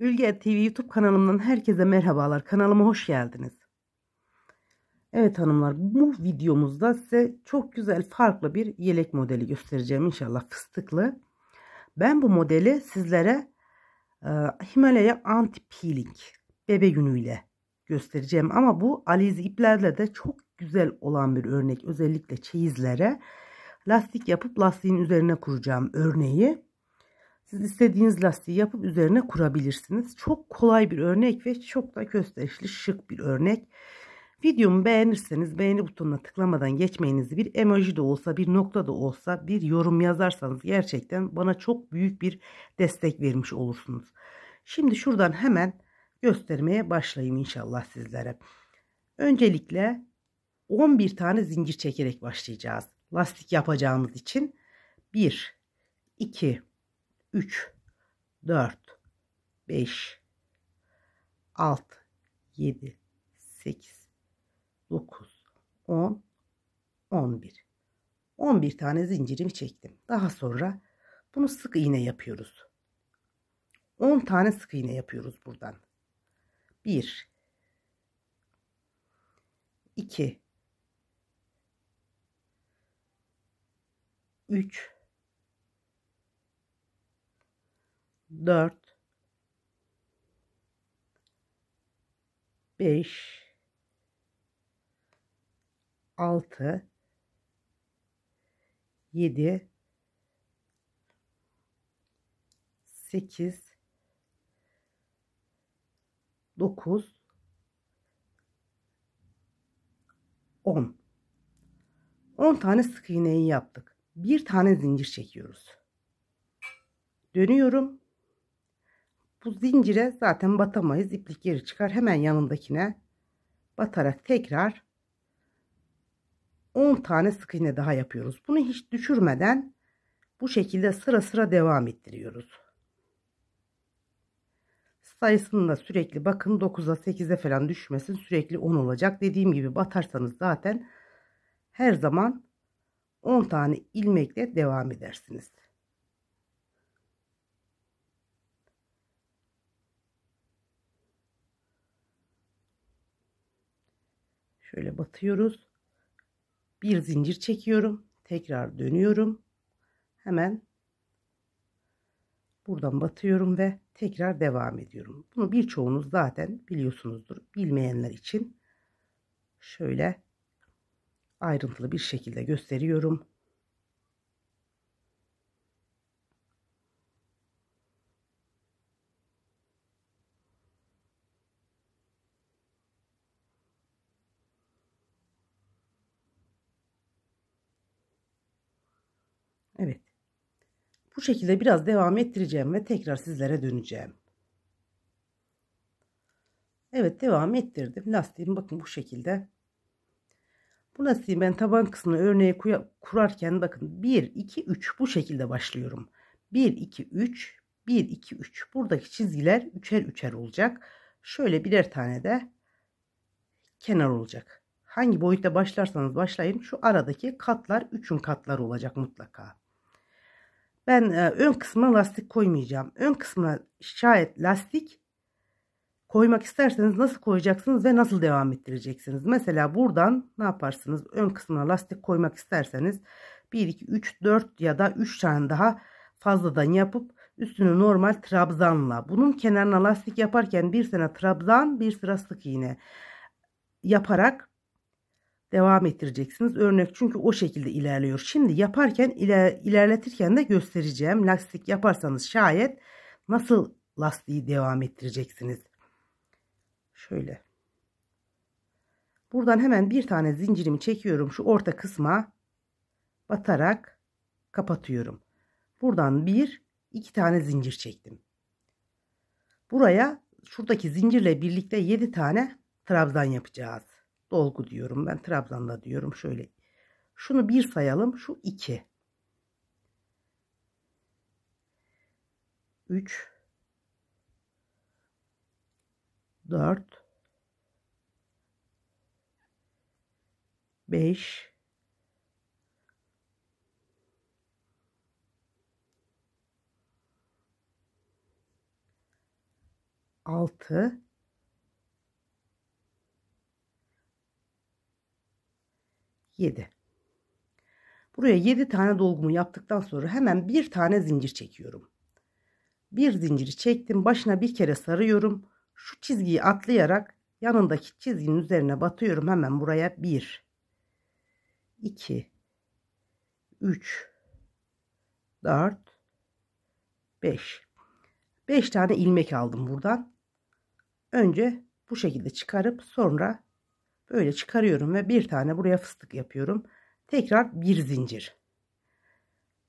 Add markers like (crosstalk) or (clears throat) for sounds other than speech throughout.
Ülger TV YouTube kanalımdan herkese merhabalar. Kanalıma hoş geldiniz. Evet hanımlar bu videomuzda size çok güzel farklı bir yelek modeli göstereceğim inşallah fıstıklı. Ben bu modeli sizlere e, Himalaya Anti Peeling bebe günüyle göstereceğim. Ama bu alize iplerle de çok güzel olan bir örnek özellikle çeyizlere lastik yapıp lastiğin üzerine kuracağım örneği. Siz istediğiniz lastiği yapıp üzerine kurabilirsiniz. Çok kolay bir örnek ve çok da gösterişli şık bir örnek. Videomu beğenirseniz beğeni butonuna tıklamadan geçmeyinizi bir emoji de olsa bir nokta da olsa bir yorum yazarsanız gerçekten bana çok büyük bir destek vermiş olursunuz. Şimdi şuradan hemen göstermeye başlayayım inşallah sizlere. Öncelikle 11 tane zincir çekerek başlayacağız. Lastik yapacağımız için 1, 2, 3 4 5 6 7 8 9 10 11 11 tane zincirimi çektim. Daha sonra bunu sık iğne yapıyoruz. 10 tane sık iğne yapıyoruz buradan. 1 2 3 4 5 6 7 8 9 10 10 tane sık iğneyi yaptık. Bir tane zincir çekiyoruz. Dönüyorum bu zincire zaten batamayız. İplik geri çıkar. Hemen yanındakine batarak tekrar 10 tane sık iğne daha yapıyoruz. Bunu hiç düşürmeden bu şekilde sıra sıra devam ettiriyoruz. Sayısını da sürekli bakın 9'a 8'e falan düşmesin. Sürekli 10 olacak. Dediğim gibi batarsanız zaten her zaman 10 tane ilmekle devam edersiniz. Şöyle batıyoruz. Bir zincir çekiyorum. Tekrar dönüyorum. Hemen buradan batıyorum ve tekrar devam ediyorum. Bunu birçoğunuz zaten biliyorsunuzdur. Bilmeyenler için şöyle ayrıntılı bir şekilde gösteriyorum. Bu şekilde biraz devam ettireceğim ve tekrar sizlere döneceğim. Evet devam ettirdim. Lastiğimi bakın bu şekilde. Bu lastiği ben taban kısmını örneğe kurarken bakın 1, 2, 3 bu şekilde başlıyorum. 1, 2, 3, 1, 2, 3. Buradaki çizgiler üçer üçer olacak. Şöyle birer tane de kenar olacak. Hangi boyutta başlarsanız başlayın şu aradaki katlar 3'ün katları olacak mutlaka. Ben e, ön kısma lastik koymayacağım. Ön kısmına şayet lastik koymak isterseniz nasıl koyacaksınız ve nasıl devam ettireceksiniz? Mesela buradan ne yaparsınız? Ön kısmına lastik koymak isterseniz 1, 2, 3, 4 ya da 3 tane daha fazladan yapıp üstünü normal trabzanla. Bunun kenarına lastik yaparken bir sene trabzan bir sıra sık iğne yaparak devam ettireceksiniz. Örnek çünkü o şekilde ilerliyor. Şimdi yaparken iler, ilerletirken de göstereceğim. Lastik yaparsanız şayet nasıl lastiği devam ettireceksiniz. Şöyle. Buradan hemen bir tane zincirimi çekiyorum. Şu orta kısma batarak kapatıyorum. Buradan bir, iki tane zincir çektim. Buraya şuradaki zincirle birlikte yedi tane trabzan yapacağız dolgu diyorum ben trabzanda diyorum şöyle şunu bir sayalım şu iki üç dört beş altı 7. Buraya 7 tane dolgumu yaptıktan sonra hemen bir tane zincir çekiyorum. Bir zinciri çektim. Başına bir kere sarıyorum. Şu çizgiyi atlayarak yanındaki çizginin üzerine batıyorum. Hemen buraya 1 2 3 4 5 5 tane ilmek aldım buradan. Önce bu şekilde çıkarıp sonra Böyle çıkarıyorum ve bir tane buraya fıstık yapıyorum. Tekrar bir zincir.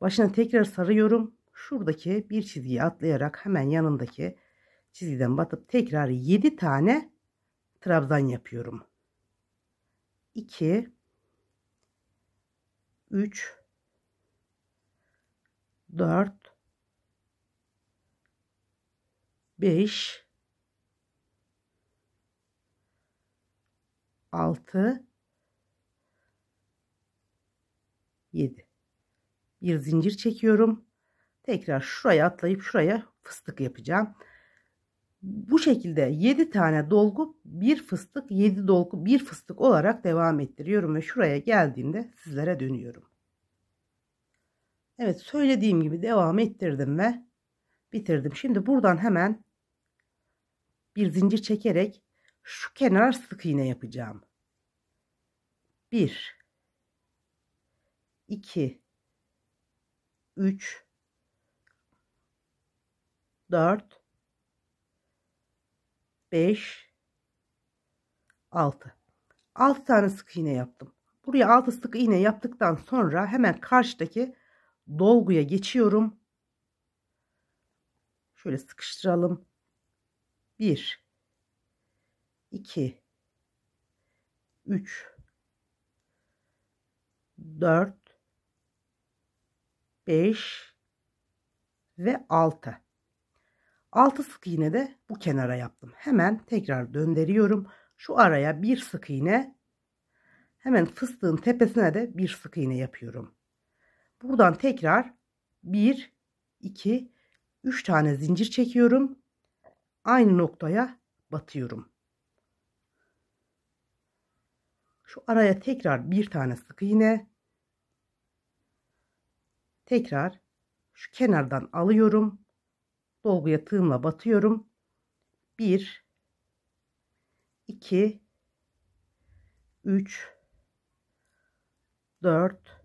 Başına tekrar sarıyorum. Şuradaki bir çizgiyi atlayarak hemen yanındaki çizgiden batıp tekrar 7 tane trabzan yapıyorum. 2 3 4 5 6 7 bir zincir çekiyorum tekrar şuraya atlayıp şuraya fıstık yapacağım bu şekilde 7 tane dolgu bir fıstık 7 dolgu bir fıstık olarak devam ettiriyorum ve şuraya geldiğinde sizlere dönüyorum Evet söylediğim gibi devam ettirdim ve bitirdim şimdi buradan hemen bir zincir çekerek şu kenar sık iğne yapacağım. 1 2 3 4 5 6 6 tane sık iğne yaptım. Buraya 6 sık iğne yaptıktan sonra hemen karşıdaki dolguya geçiyorum. Şöyle sıkıştıralım. 1 2 3 4 5 ve 6 6 sık iğne de bu kenara yaptım. Hemen tekrar döndürüyorum. Şu araya bir sık iğne hemen fıstığın tepesine de bir sık iğne yapıyorum. Buradan tekrar 1 2 3 tane zincir çekiyorum. Aynı noktaya batıyorum. Şu araya tekrar bir tane sık iğne. Tekrar şu kenardan alıyorum. Dolguya tığımla batıyorum. 1 2 3 4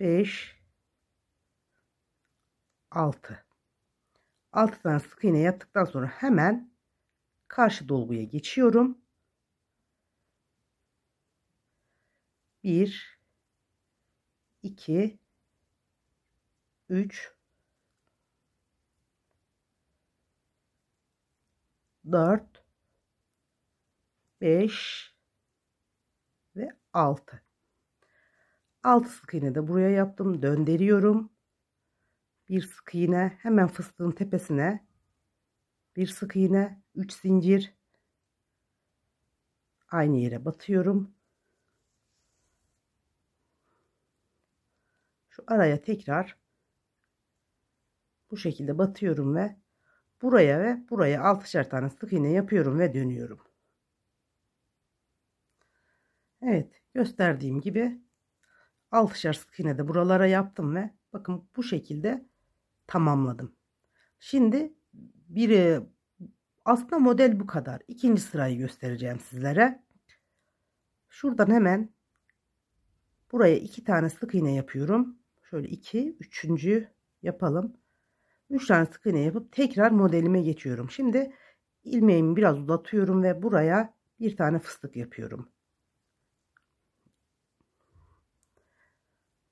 5 6 6 tane sık iğne yaptıktan sonra hemen karşı dolguya geçiyorum. 1 2 3 4 5 ve 6 6 sık iğne de buraya yaptım döndürüyorum bir sık iğne hemen fıstığın tepesine bir sık iğne 3 zincir aynı yere batıyorum şu araya tekrar bu şekilde batıyorum ve buraya ve buraya altışar tane sık iğne yapıyorum ve dönüyorum. Evet gösterdiğim gibi altışar sık iğne de buralara yaptım ve bakın bu şekilde tamamladım. Şimdi biri e, aslında model bu kadar. İkinci sırayı göstereceğim sizlere. Şuradan hemen buraya iki tane sık iğne yapıyorum. Şöyle 2, üçüncü yapalım. 3 tane sık iğne yapıp tekrar modelime geçiyorum. Şimdi ilmeğimi biraz uzatıyorum ve buraya bir tane fıstık yapıyorum.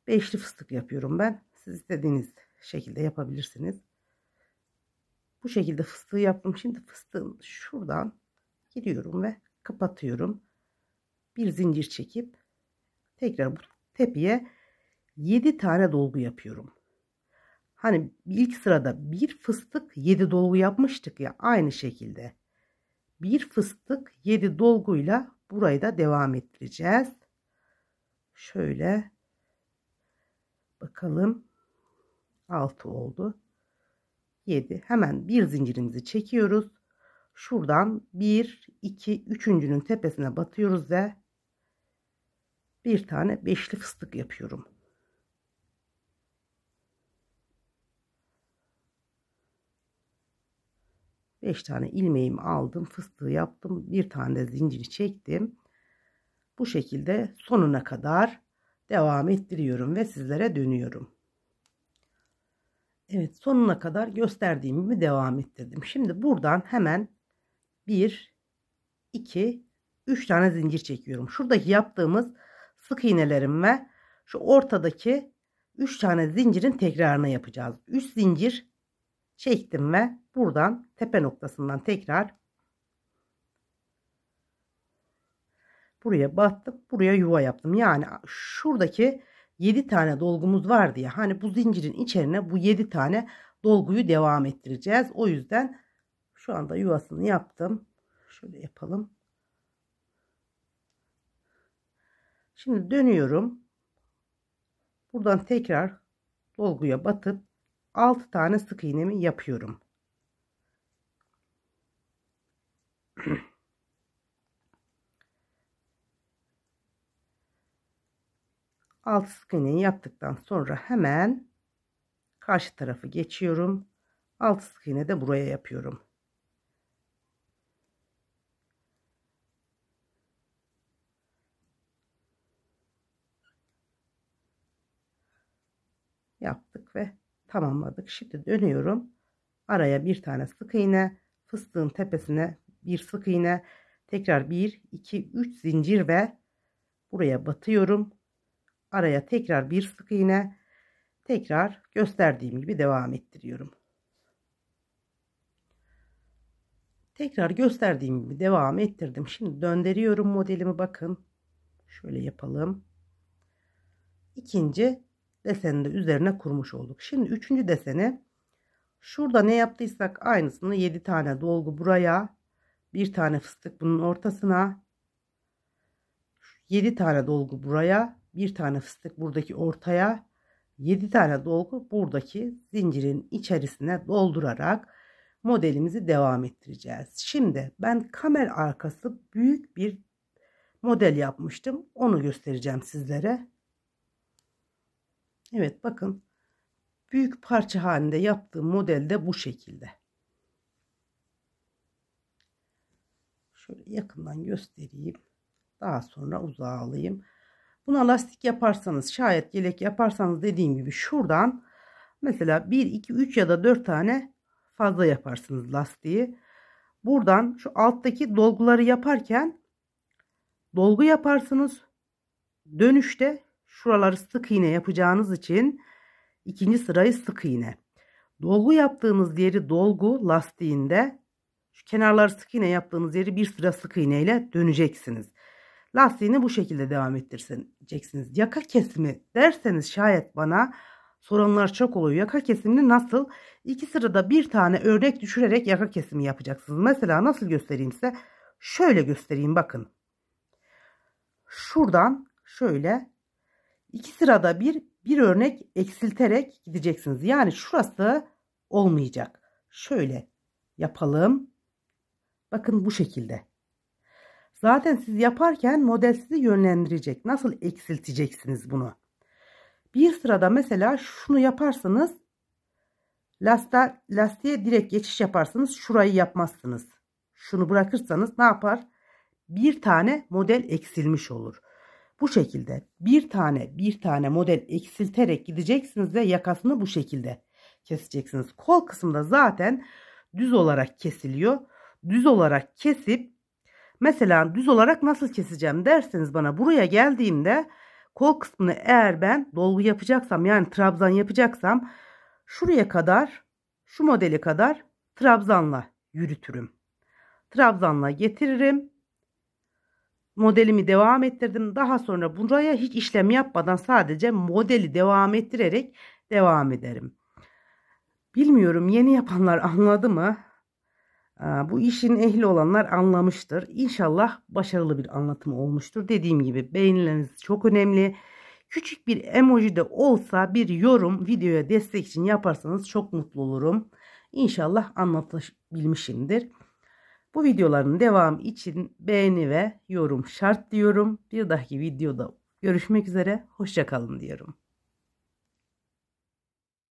Beşli fıstık yapıyorum ben. Siz istediğiniz şekilde yapabilirsiniz. Bu şekilde fıstığı yaptım. Şimdi fıstığın şuradan gidiyorum ve kapatıyorum. Bir zincir çekip tekrar bu tepeye 7 tane dolgu yapıyorum. Hani ilk sırada bir fıstık 7 dolgu yapmıştık ya aynı şekilde. Bir fıstık 7 dolguyla burayı da devam ettireceğiz. Şöyle bakalım 6 oldu. 7 hemen bir zincirimizi çekiyoruz. Şuradan 1 2 üçüncünün tepesine batıyoruz ve bir tane beşli fıstık yapıyorum. 5 tane ilmeğimi aldım. Fıstığı yaptım. Bir tane de zinciri çektim. Bu şekilde sonuna kadar devam ettiriyorum ve sizlere dönüyorum. Evet sonuna kadar gösterdiğim devam ettirdim. Şimdi buradan hemen 1, 2, 3 tane zincir çekiyorum. Şuradaki yaptığımız sık iğnelerim ve şu ortadaki 3 tane zincirin tekrarını yapacağız. 3 zincir çektim ve buradan tepe noktasından tekrar buraya battım buraya yuva yaptım yani şuradaki 7 tane dolgumuz var diye hani bu zincirin içerine bu 7 tane dolguyu devam ettireceğiz o yüzden şu anda yuvasını yaptım şöyle yapalım şimdi dönüyorum buradan tekrar dolguya batıp 6 tane sık iğnemi yapıyorum. (clears throat) Alt sık iğneyi yaptıktan sonra hemen karşı tarafı geçiyorum. Alt sık iğne de buraya yapıyorum. yaptık ve tamamladık. Şimdi dönüyorum. Araya bir tane sık iğne, fıstığın tepesine bir sık iğne, tekrar 1 2 3 zincir ve buraya batıyorum. Araya tekrar bir sık iğne, tekrar gösterdiğim gibi devam ettiriyorum. Tekrar gösterdiğim gibi devam ettirdim. Şimdi döndürüyorum modelimi bakın. Şöyle yapalım. İkinci deseni üzerine kurmuş olduk. Şimdi üçüncü deseni şurada ne yaptıysak aynısını 7 tane dolgu buraya bir tane fıstık bunun ortasına 7 tane dolgu buraya bir tane fıstık buradaki ortaya 7 tane dolgu buradaki zincirin içerisine doldurarak modelimizi devam ettireceğiz. Şimdi ben kamer arkası büyük bir model yapmıştım. Onu göstereceğim sizlere. Evet bakın büyük parça halinde yaptığım modelde bu şekilde. Şöyle yakından göstereyim. Daha sonra uzağa alayım. Buna lastik yaparsanız şayet yelek yaparsanız dediğim gibi şuradan mesela 1, 2, 3 ya da 4 tane fazla yaparsınız lastiği. Buradan şu alttaki dolguları yaparken dolgu yaparsınız. Dönüşte şuraları sık iğne yapacağınız için ikinci sırayı sık iğne. Dolgu yaptığınız yeri dolgu lastiğinde şu kenarları sık iğne yaptığınız yeri bir sıra sık iğne ile döneceksiniz. Lastiğini bu şekilde devam ettireceksiniz. Yaka kesimi derseniz şayet bana soranlar çok oluyor. Yaka kesimini nasıl? İki sırada bir tane örnek düşürerek yaka kesimi yapacaksınız. Mesela nasıl göstereyim size? Şöyle göstereyim bakın. Şuradan şöyle iki sırada bir bir örnek eksilterek gideceksiniz. Yani şurası olmayacak. Şöyle yapalım. Bakın bu şekilde. Zaten siz yaparken model sizi yönlendirecek. Nasıl eksilteceksiniz bunu? Bir sırada mesela şunu yaparsanız lasta, lastiğe direkt geçiş yaparsanız şurayı yapmazsınız. Şunu bırakırsanız ne yapar? Bir tane model eksilmiş olur. Bu şekilde bir tane bir tane model eksilterek gideceksiniz ve yakasını bu şekilde keseceksiniz. Kol kısmında zaten düz olarak kesiliyor. Düz olarak kesip mesela düz olarak nasıl keseceğim derseniz bana buraya geldiğimde kol kısmını eğer ben dolgu yapacaksam yani trabzan yapacaksam şuraya kadar şu modeli kadar trabzanla yürütürüm. Trabzanla getiririm modelimi devam ettirdim. Daha sonra buraya hiç işlem yapmadan sadece modeli devam ettirerek devam ederim. Bilmiyorum yeni yapanlar anladı mı? Bu işin ehli olanlar anlamıştır. İnşallah başarılı bir anlatım olmuştur. Dediğim gibi beğenileriniz çok önemli. Küçük bir emoji de olsa bir yorum videoya destek için yaparsanız çok mutlu olurum. İnşallah anlatabilmişimdir. Bu videoların devamı için beğeni ve yorum şart diyorum. Bir dahaki videoda görüşmek üzere. Hoşçakalın diyorum.